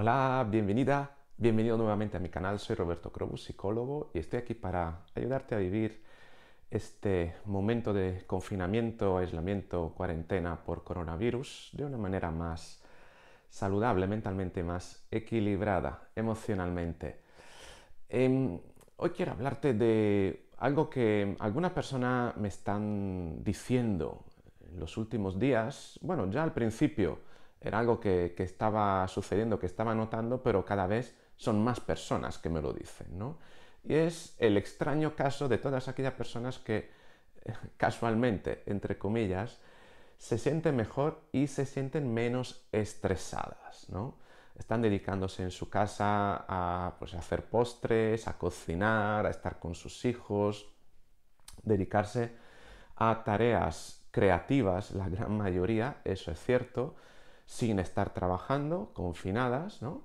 Hola, bienvenida, bienvenido nuevamente a mi canal. Soy Roberto Crobus, psicólogo, y estoy aquí para ayudarte a vivir este momento de confinamiento, aislamiento, cuarentena por coronavirus de una manera más saludable, mentalmente más equilibrada, emocionalmente. Em, hoy quiero hablarte de algo que algunas personas me están diciendo en los últimos días, bueno, ya al principio era algo que, estaba sucediendo, que estaba notando, pero cada vez son más personas que me lo dicen, ¿no? Y es el extraño caso de todas aquellas personas que casualmente, entre comillas, se sienten mejor y se sienten menos estresadas, ¿no? Están dedicándose en su casa a, pues, a hacer postres, a cocinar, a estar con sus hijos, dedicarse a tareas creativas, la gran mayoría, eso es cierto, sin estar trabajando, confinadas, ¿no?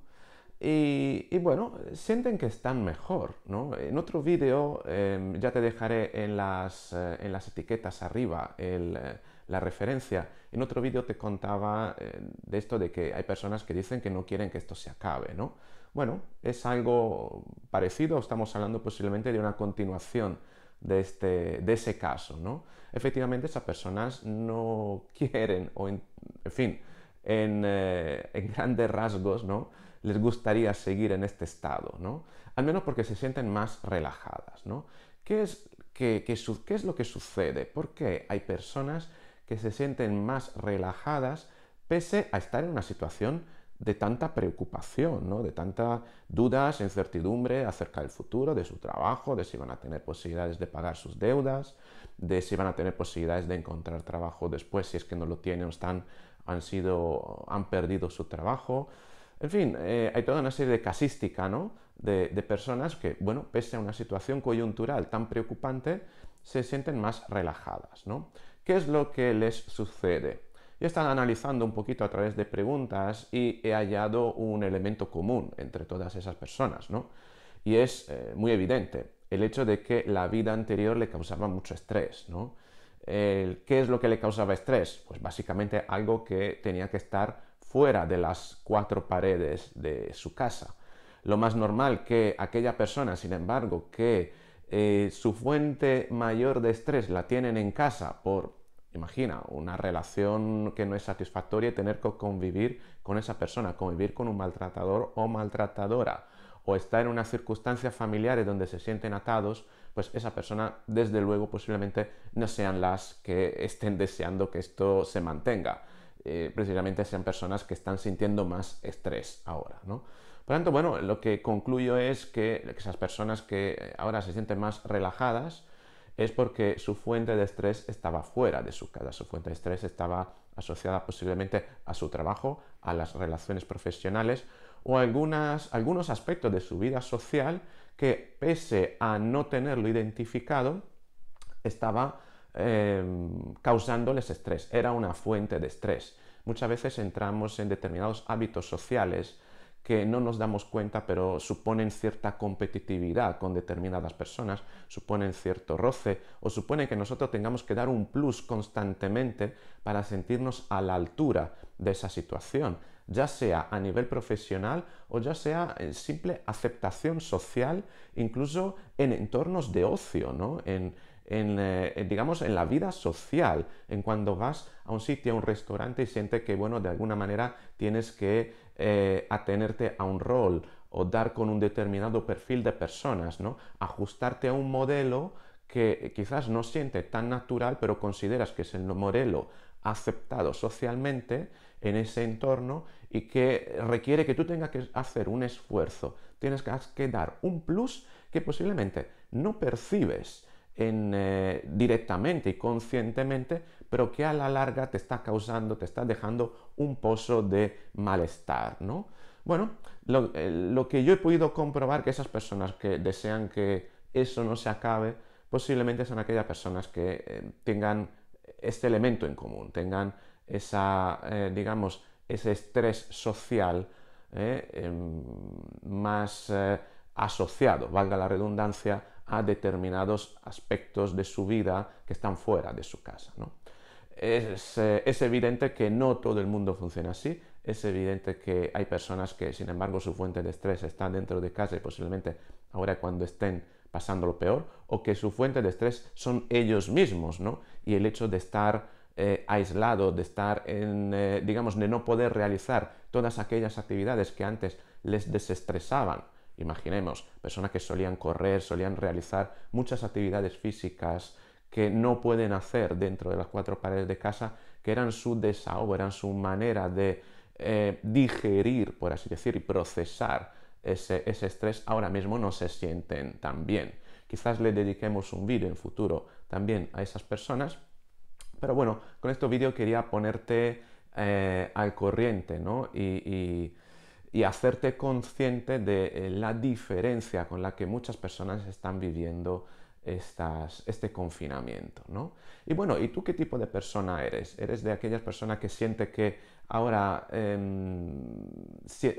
Y, bueno, sienten que están mejor, ¿no? En otro vídeo em, ya te dejaré en las, eh, en las etiquetas arriba eh, la referencia. En otro vídeo te contaba eh, de esto de que hay personas que dicen que no quieren que esto se acabe, ¿no? Bueno, es algo parecido, estamos hablando posiblemente de una continuación de, este, de ese caso, ¿no? Efectivamente, esas personas no quieren, o en fin, eh, en, grandes rasgos, ¿no? les gustaría seguir en este estado, ¿no? Al menos porque se sienten más relajadas, ¿no? ¿Qué es, es lo que sucede? ¿Por qué hay personas que se sienten más relajadas pese a estar en una situación de tanta preocupación, ¿no? de tantas dudas, incertidumbre acerca del futuro, de su trabajo, de si van a tener posibilidades de pagar sus deudas, de si van a tener posibilidades de encontrar trabajo después si es que no lo tienen o están han, sido, han perdido su trabajo. En fin, eh, hay toda una serie de casística ¿no? de, personas que, bueno, pese a una situación coyuntural tan preocupante, se sienten más relajadas. ¿no? ¿Qué es lo que les sucede? Yo he estado analizando un poquito a través de preguntas y he hallado un elemento común entre todas esas personas, ¿no? Y es eh, muy evidente el hecho de que la vida anterior le causaba mucho estrés, ¿no? ¿Qué es lo que le causaba estrés? Pues básicamente algo que tenía que estar fuera de las cuatro paredes de su casa. Lo más normal que aquella persona, sin embargo, que eh, su fuente mayor de estrés la tienen en casa por, imagina, una relación que no es satisfactoria y tener que convivir con esa persona, convivir con un maltratador o maltratadora, o estar en unas circunstancias familiares donde se sienten atados, pues esa persona desde luego posiblemente no sean las que estén deseando que esto se mantenga. Eh, precisamente sean personas que están sintiendo más estrés ahora, ¿no? Por tanto, bueno, lo que concluyo es que esas personas que ahora se sienten más relajadas es porque su fuente de estrés estaba fuera de su casa, su fuente de estrés estaba asociada posiblemente a su trabajo, a las relaciones profesionales o algunos aspectos de su vida social que pese a no tenerlo identificado, estaba em, causándoles estrés, era una fuente de estrés. Muchas veces entramos en determinados hábitos sociales que no nos damos cuenta, pero suponen cierta competitividad con determinadas personas, suponen cierto roce o supone que nosotros tengamos que dar un plus constantemente para sentirnos a la altura de esa situación ya sea a nivel profesional o ya sea en simple aceptación social, incluso en entornos de ocio, eh, En, digamos, en la vida social, en cuando vas a un sitio, a un restaurante y sientes que, bueno, de alguna manera tienes que eh, atenerte a un rol o dar con un determinado perfil de personas, ¿no? Ajustarte a un modelo que quizás no siente tan natural, pero consideras que es el modelo aceptado socialmente en ese entorno y que requiere que tú tengas que hacer un esfuerzo, tienes que dar un plus que posiblemente no percibes eh, directamente y conscientemente, pero que a la larga te está causando, te está dejando un pozo de malestar, Bueno, eh, lo, que yo he podido comprobar que esas personas que desean que eso no se acabe, posiblemente son aquellas personas que eh, tengan este elemento en común, tengan esa, eh, digamos, ese estrés social eh, em, más eh, asociado, valga la redundancia, a determinados aspectos de su vida que están fuera de su casa. ¿no? Es, es, evidente que no todo el mundo funciona así, es evidente que hay personas que, sin embargo, su fuente de estrés está dentro de casa y posiblemente ahora cuando estén pasando lo peor o que su fuente de estrés son ellos mismos, ¿no? Y el hecho de estar eh, aislado, de estar en, eh, digamos, de no poder realizar todas aquellas actividades que antes les desestresaban. Imaginemos, personas que solían correr, solían realizar muchas actividades físicas que no pueden hacer dentro de las cuatro paredes de casa, que eran su desahogo, eran su manera de eh, digerir, por así decir, y procesar ese, estrés ahora mismo no se sienten tan bien. Quizás le dediquemos un vídeo en futuro también a esas personas, pero bueno, con este vídeo quería ponerte eh, al corriente y, hacerte consciente de eh, la diferencia con la que muchas personas están viviendo este confinamiento, ¿no? Y bueno, ¿y tú qué tipo de persona eres? ¿Eres de aquellas personas que siente que ahora, em,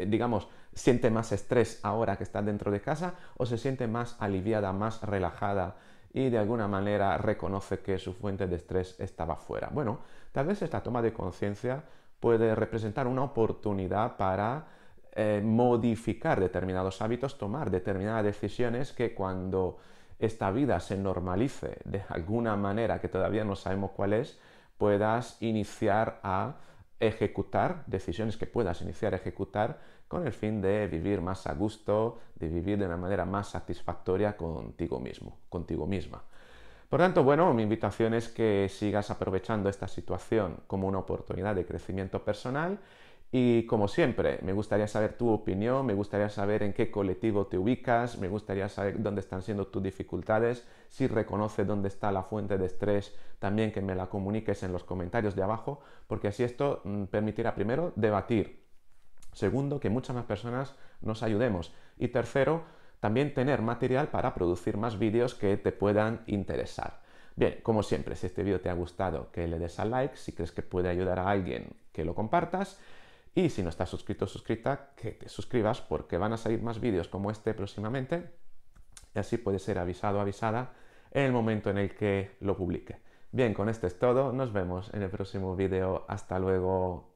digamos, siente más estrés ahora que está dentro de casa o se siente más aliviada, más relajada y de alguna manera reconoce que su fuente de estrés estaba fuera? Bueno, tal vez esta toma de conciencia puede representar una oportunidad para eh, modificar determinados hábitos, tomar determinadas decisiones que cuando esta vida se normalice de alguna manera que todavía no sabemos cuál es, puedas iniciar a ejecutar decisiones que puedas iniciar a ejecutar con el fin de vivir más a gusto, de vivir de una manera más satisfactoria contigo mismo, contigo misma. Por tanto, bueno, mi invitación es que sigas aprovechando esta situación como una oportunidad de crecimiento personal y como siempre, me gustaría saber tu opinión, me gustaría saber en qué colectivo te ubicas, me gustaría saber dónde están siendo tus dificultades, si reconoce dónde está la fuente de estrés, también que me la comuniques en los comentarios de abajo, porque así esto mm, permitirá primero debatir, segundo, que muchas más personas nos ayudemos y tercero, también tener material para producir más vídeos que te puedan interesar. Bien, como siempre, si este vídeo te ha gustado, que le des al like, si crees que puede ayudar a alguien, que lo compartas y si no estás suscrito o suscrita, que te suscribas porque van a salir más vídeos como este próximamente y así puedes ser avisado o avisada en el momento en el que lo publique. Bien, con esto es todo. Nos vemos en el próximo vídeo. Hasta luego.